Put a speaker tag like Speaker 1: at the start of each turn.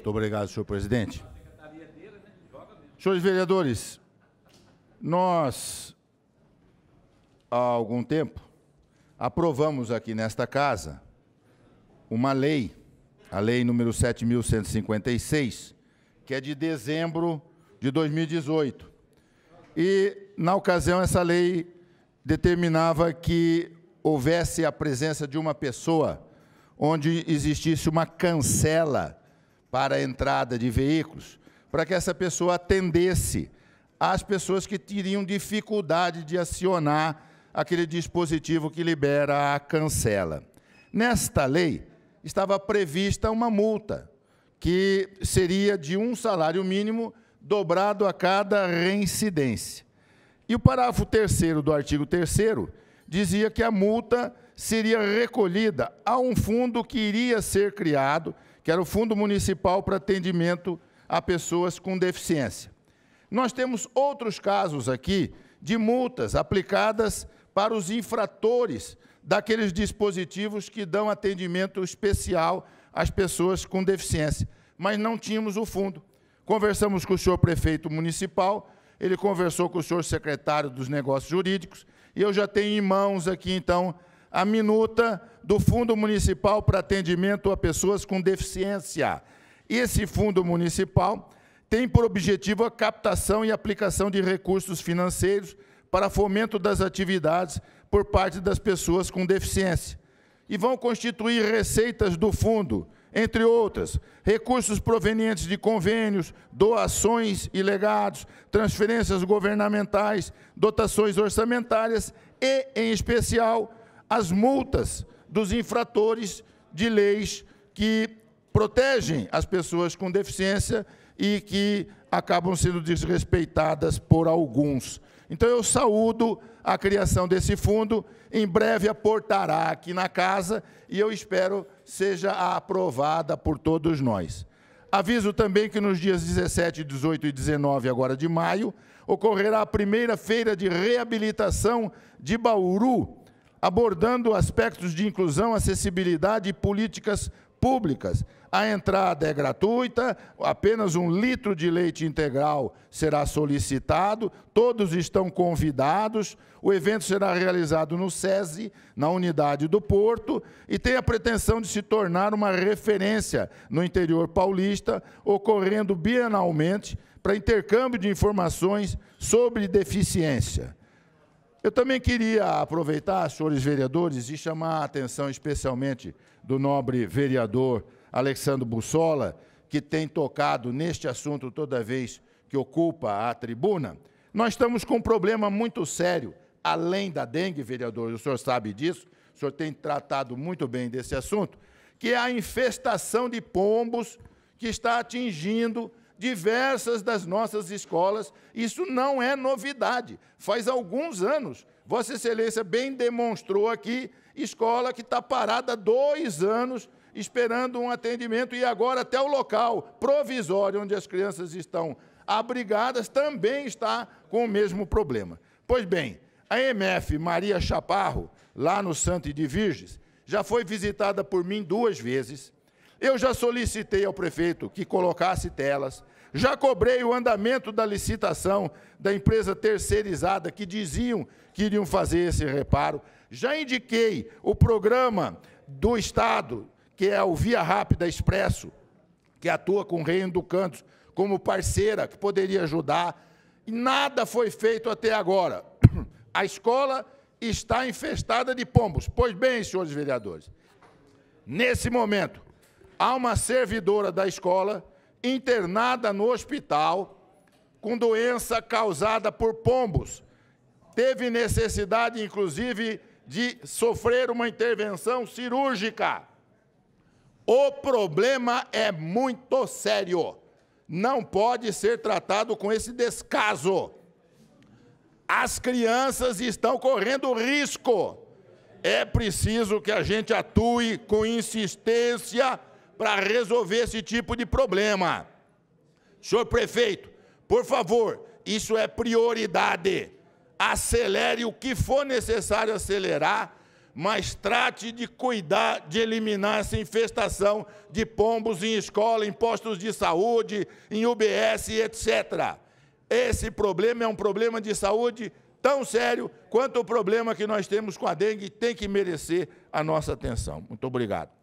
Speaker 1: Muito obrigado, senhor presidente. Senhores vereadores, nós, há algum tempo, aprovamos aqui nesta casa uma lei, a lei número 7.156, que é de dezembro de 2018. E, na ocasião, essa lei determinava que houvesse a presença de uma pessoa onde existisse uma cancela para a entrada de veículos, para que essa pessoa atendesse às pessoas que teriam dificuldade de acionar aquele dispositivo que libera a cancela. Nesta lei, estava prevista uma multa, que seria de um salário mínimo dobrado a cada reincidência. E o parágrafo 3 do artigo 3 dizia que a multa seria recolhida a um fundo que iria ser criado, que era o Fundo Municipal para Atendimento a Pessoas com Deficiência. Nós temos outros casos aqui de multas aplicadas para os infratores daqueles dispositivos que dão atendimento especial às pessoas com deficiência, mas não tínhamos o fundo. Conversamos com o senhor prefeito municipal, ele conversou com o senhor secretário dos Negócios Jurídicos, e eu já tenho em mãos aqui, então, a minuta do Fundo Municipal para Atendimento a Pessoas com Deficiência. Esse fundo municipal tem por objetivo a captação e aplicação de recursos financeiros para fomento das atividades por parte das pessoas com deficiência. E vão constituir receitas do fundo, entre outras, recursos provenientes de convênios, doações e legados, transferências governamentais, dotações orçamentárias e, em especial, as multas dos infratores de leis que protegem as pessoas com deficiência e que acabam sendo desrespeitadas por alguns. Então, eu saúdo a criação desse fundo, em breve aportará aqui na casa e eu espero seja aprovada por todos nós. Aviso também que nos dias 17, 18 e 19 agora de maio, ocorrerá a primeira feira de reabilitação de Bauru, abordando aspectos de inclusão, acessibilidade e políticas públicas. A entrada é gratuita, apenas um litro de leite integral será solicitado, todos estão convidados. O evento será realizado no SESI, na unidade do Porto, e tem a pretensão de se tornar uma referência no interior paulista, ocorrendo bienalmente para intercâmbio de informações sobre deficiência. Eu também queria aproveitar, senhores vereadores, e chamar a atenção especialmente do nobre vereador Alexandre Bussola, que tem tocado neste assunto toda vez que ocupa a tribuna. Nós estamos com um problema muito sério, além da dengue, vereador, o senhor sabe disso, o senhor tem tratado muito bem desse assunto, que é a infestação de pombos que está atingindo diversas das nossas escolas. Isso não é novidade. Faz alguns anos, Vossa Excelência bem demonstrou aqui, escola que está parada dois anos esperando um atendimento e agora até o local provisório onde as crianças estão abrigadas também está com o mesmo problema. Pois bem, a MF Maria Chaparro, lá no Santo de Virges, já foi visitada por mim duas vezes. Eu já solicitei ao prefeito que colocasse telas, já cobrei o andamento da licitação da empresa terceirizada que diziam que iriam fazer esse reparo, já indiquei o programa do Estado, que é o Via Rápida Expresso, que atua com o Reino do Cantos como parceira, que poderia ajudar. E nada foi feito até agora. A escola está infestada de pombos. Pois bem, senhores vereadores, nesse momento, há uma servidora da escola internada no hospital com doença causada por pombos. Teve necessidade, inclusive, de sofrer uma intervenção cirúrgica. O problema é muito sério. Não pode ser tratado com esse descaso. As crianças estão correndo risco. É preciso que a gente atue com insistência para resolver esse tipo de problema. Senhor prefeito, por favor, isso é prioridade. Acelere o que for necessário acelerar, mas trate de cuidar de eliminar essa infestação de pombos em escola, em postos de saúde, em UBS, etc. Esse problema é um problema de saúde tão sério quanto o problema que nós temos com a dengue tem que merecer a nossa atenção. Muito obrigado.